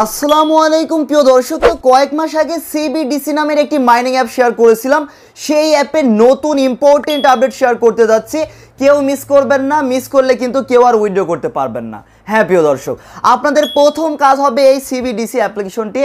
আসসালামু আলাইকুম প্রিয় দর্শক তো কয়েক মাস আগে সিবিডিসি নামের একটি মাইনিং অ্যাপ শেয়ার করেছিলাম সেই অ্যাপে নতুন ইম্পর্টেন্ট আপডেট শেয়ার করতে যাচ্ছি কেউ মিস করবেন না মিস করলে কিন্তু কেউ আর উইড্রো করতে পারবেন না হ্যাঁ প্রিয় দর্শক আপনাদের প্রথম কাজ হবে এই সিবিডিসি অ্যাপ্লিকেশনটি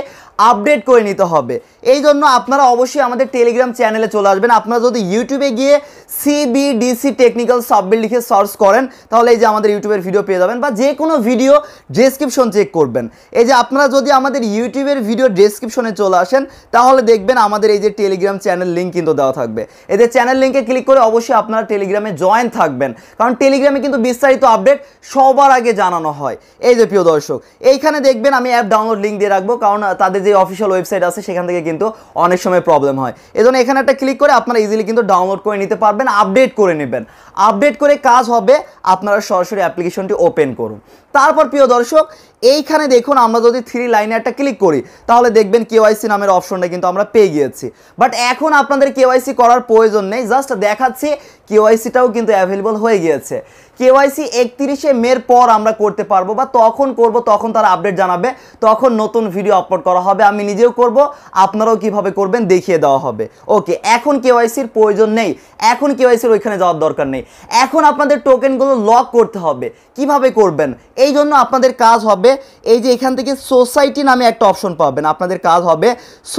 আপডেট করে নিতে হবে এই জন্য আপনারা অবশ্যই আমাদের টেলিগ্রাম চ্যানেলে চলে আসবেন আপনারা যদি ইউটিউবে গিয়ে সিবিডিসি টেকনিক্যাল সাবমিট লিখে সার্চ করেন তাহলে এই যে আমাদের ইউটিউবের ভিডিও পেয়ে যাবেন বা যে কোনো ভিডিও ডেসক্রিপশন চেক করবেন এই যে আপনারা যদি আমাদের ইউটিউবের ভিডিও ডেসক্রিপশনে চলে আসেন তাহলে দেখবেন আমাদের এই যে টেলিগ্রাম চ্যানেল লিঙ্ক কিন্তু দেওয়া থাকবে এদের চ্যানেল লিঙ্কে ক্লিক করে অবশ্যই আপনারা টেলিগ্রামে জয়েন থাকবেন কারণ টেলিগ্রামে কিন্তু বিস্তারিত আপডেট সবার আগে জানানো করানো হয় এই যে প্রিয় দর্শক এইখানে দেখবেন আমি অ্যাপ ডাউনলোড লিঙ্ক দিয়ে রাখবো কারণ তাদের যে অফিসিয়াল ওয়েবসাইট আছে সেখান থেকে কিন্তু অনেক সময় প্রবলেম হয় এজন্য এখানে একটা ক্লিক করে আপনারা ইজিলি কিন্তু ডাউনলোড করে নিতে পারবেন আপডেট করে নেবেন আপডেট করে কাজ হবে আপনারা সরাসরি অ্যাপ্লিকেশনটি ওপেন করুন তারপর প্রিয় দর্শক এইখানে দেখুন আমরা যদি থ্রি লাইনে একটা ক্লিক করি তাহলে দেখবেন কেওয়াইসি নামের অপশনটা কিন্তু আমরা পেয়ে গিয়েছি বাট এখন আপনাদের কেওয়াইসি করার প্রয়োজন নেই জাস্ট দেখাচ্ছি কেওয়াইসিটাও কিন্তু অ্যাভেলেবল হয়ে গিয়েছে কেওয়াইসি একত্রিশে মের পর আমরা করতে পারবো বা তখন করব তখন তারা আপডেট জানাবে তখন নতুন ভিডিও আপলোড করা হবে আমি নিজেও করব আপনারাও কিভাবে করবেন দেখিয়ে দেওয়া হবে ওকে এখন কেওয়াইসির প্রয়োজন নেই এখন কেওয়াইসির ওইখানে যাওয়ার দরকার নেই এখন আপনাদের টোকেনগুলো লক করতে হবে কিভাবে করবেন এই জন্য আপনাদের কাজ হবে এই যে এখান থেকে সোসাইটি নামে একটা অপশন পাবেন আপনাদের কাজ হবে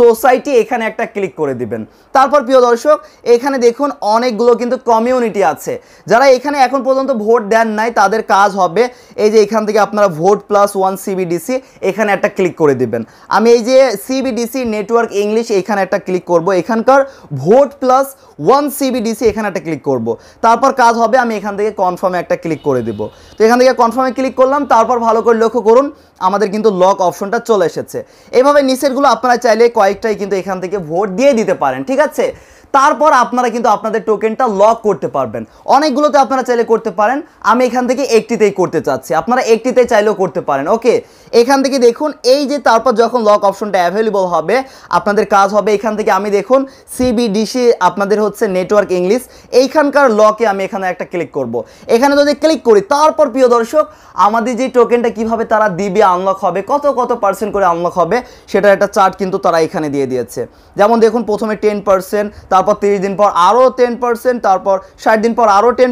সোসাইটি এখানে একটা ক্লিক করে দিবেন তারপর প্রিয় দর্শক এখানে দেখুন অনেকগুলো কিন্তু কমিউনিটি আছে যারা এখানে এখন পর্যন্ত ভোট দেন নাই তাদের কাজ হবে এই যে এখান থেকে আপনারা ভোট প্লাস ওয়ান সিবিডিসি এখানে একটা ক্লিক করে দিবেন আমি এই যে সিবিডিসি নেটওয়ার্ক ইংলিশ এখানে একটা ক্লিক করব এখানকার ভোট প্লাস ওয়ান সিবিডিসি এখানে একটা ক্লিক করব তারপর কাজ হবে আমি এখান থেকে কনফার্মে একটা ক্লিক করে দেবো তো এখান থেকে কনফার্মে ক্লিক করলাম তারপর ভালো করে লক্ষ্য করুন আমাদের কিন্তু লক অপশনটা চলে এসেছে এভাবে নিচেরগুলো আপনারা চাইলে কয়েকটাই কিন্তু এখান থেকে ভোট দিয়ে দিতে পারেন ঠিক আছে তারপর আপনারা কিন্তু আপনাদের টোকেনটা লক করতে পারবেন অনেকগুলোতে আপনারা চাইলে করতে পারেন আমি এখান থেকে একটিতেই করতে চাচ্ছি আপনারা একটিতে চাইলেও করতে পারেন ওকে এখান থেকে দেখুন এই যে তারপর যখন লক অপশনটা অ্যাভেলেবল হবে আপনাদের কাজ হবে এখান থেকে আমি দেখুন সিবিডিসি আপনাদের হচ্ছে নেটওয়ার্ক ইংলিশ এইখানকার লকে আমি এখানে একটা ক্লিক করব। এখানে যদি ক্লিক করি তারপর প্রিয় দর্শক আমাদের যে টোকেনটা কিভাবে তারা দিবে আনলক হবে কত কত পার্সেন্ট করে আনলক হবে সেটার একটা চার্ট কিন্তু তারা এখানে দিয়ে দিয়েছে যেমন দেখুন প্রথমে টেন পার্সেন্ট তারপর তিরিশ দিন পর আরও টেন তারপর ষাট দিন পর আরও টেন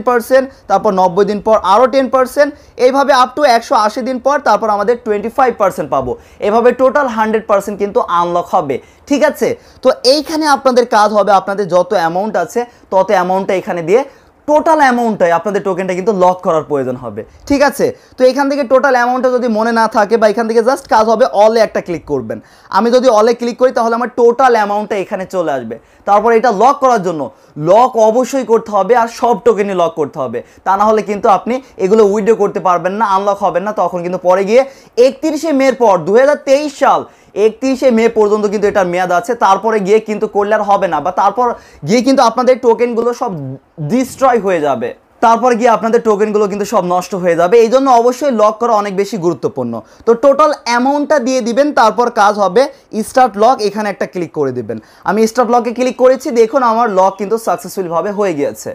তারপর নব্বই দিন পর আরও টেন পার্সেন্ট এইভাবে আপ টু একশো আশি দিন পর তারপর আমাদের টোয়েন্টি ফাইভ পার্সেন্ট পাবো এভাবে টোটাল হান্ড্রেড পার্সেন্ট কিন্তু আনলক হবে ঠিক আছে তো এইখানে আপনাদের কাজ হবে আপনাদের যত অ্যামাউন্ট আছে তত অ্যামাউন্টটা এখানে দিয়ে টোটাল অ্যামাউন্টটাই আপনাদের টোকেনটা কিন্তু লক করার প্রয়োজন হবে ঠিক আছে তো এখান থেকে টোটাল অ্যামাউন্টটা যদি মনে না থাকে বা এখান থেকে জাস্ট কাজ হবে অলে একটা ক্লিক করবেন আমি যদি অলে ক্লিক করি তাহলে আমার টোটাল অ্যামাউন্টটা এখানে চলে আসবে তারপর এটা লক করার জন্য লক অবশ্যই করতে হবে আর সব টোকেনই লক করতে হবে তা না হলে কিন্তু আপনি এগুলো উইড্রো করতে পারবেন না আনলক হবেন না তখন কিন্তু পরে গিয়ে একত্রিশে মের পর দু সাল একত্রিশে মে পর্যন্ত কিন্তু এটার মেয়াদ আছে তারপরে গিয়ে কিন্তু করলে আর হবে না বা তারপর গিয়ে কিন্তু আপনাদের টোকেনগুলো সব ডিস্ট্রয় হয়ে যাবে তারপর গিয়ে আপনাদের টোকেনগুলো কিন্তু সব নষ্ট হয়ে যাবে এই জন্য অবশ্যই লক করা অনেক বেশি গুরুত্বপূর্ণ তো টোটাল অ্যামাউন্টটা দিয়ে দিবেন তারপর কাজ হবে স্টার্ট লক এখানে একটা ক্লিক করে দিবেন আমি স্টার্ট লকে ক্লিক করেছি দেখুন আমার লক কিন্তু সাকসেসফুলভাবে হয়ে গিয়েছে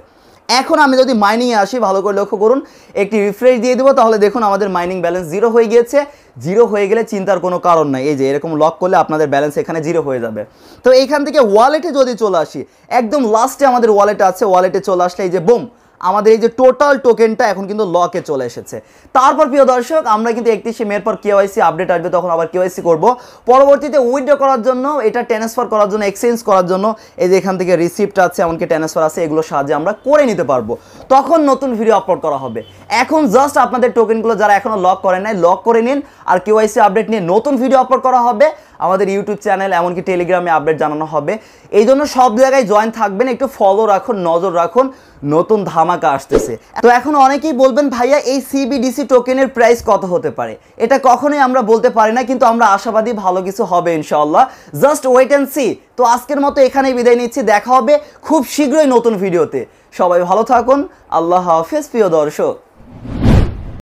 এখন আমি যদি মাইনিংয়ে আসি ভালো করে লক্ষ্য করুন একটি রিফ্রেশ দিয়ে দেবো তাহলে দেখুন আমাদের মাইনিং ব্যালেন্স জিরো হয়ে গিয়েছে জিরো হয়ে গেলে চিন্তার কোনো কারণ নাই এই যে এরকম লক করলে আপনাদের ব্যালেন্স এখানে জিরো হয়ে যাবে তো এখান থেকে ওয়ালেটে যদি চলে আসি একদম লাস্টে আমাদের ওয়ালেট আছে ওয়ালেটে চলে আসলে এই যে বোম আমাদের এই যে টোটাল টোকেনটা এখন কিন্তু লকে চলে এসেছে তারপর প্রিয় দর্শক আমরা কিন্তু একত্রিশে মের পর কেওয়াইসি আপডেট আসবে তখন আবার কেওয়াইসি করব পরবর্তীতে উইথড্র করার জন্য এটা ট্রান্সফার করার জন্য এক্সচেঞ্জ করার জন্য এই যে এখান থেকে রিসিপ্ট আছে এমনকি ট্রান্সফার আছে এগুলোর সাহায্যে আমরা করে নিতে পারবো তখন নতুন ভিডিও আপলোড করা হবে এখন জাস্ট আপনাদের টোকেনগুলো যারা এখনও লক করেন নাই লক করে নিন আর কেওয়াইসি আপডেট নিয়ে নতুন ভিডিও আপলোড করা হবে আমাদের ইউটিউব চ্যানেল এমনকি টেলিগ্রামে আপডেট জানানো হবে এই জন্য সব জায়গায় জয়েন থাকবেন একটু ফলো রাখুন নজর রাখুন নতুন ধামাকা আসতেছে তো এখন অনেকেই বলবেন ভাইয়া এই সিবিডিসি টোকেনের প্রাইস কত হতে পারে এটা কখনোই আমরা বলতে পারি না কিন্তু আমরা আশাবাদী ভালো কিছু হবে ইনশাল্লাহ জাস্ট ওয়েট অ্যান্ড সি তো আজকের মতো এখানেই বিদায় নিচ্ছি দেখা হবে খুব শীঘ্রই নতুন ভিডিওতে সবাই ভালো থাকুন আল্লাহ হাফিজ প্রিয় দর্শক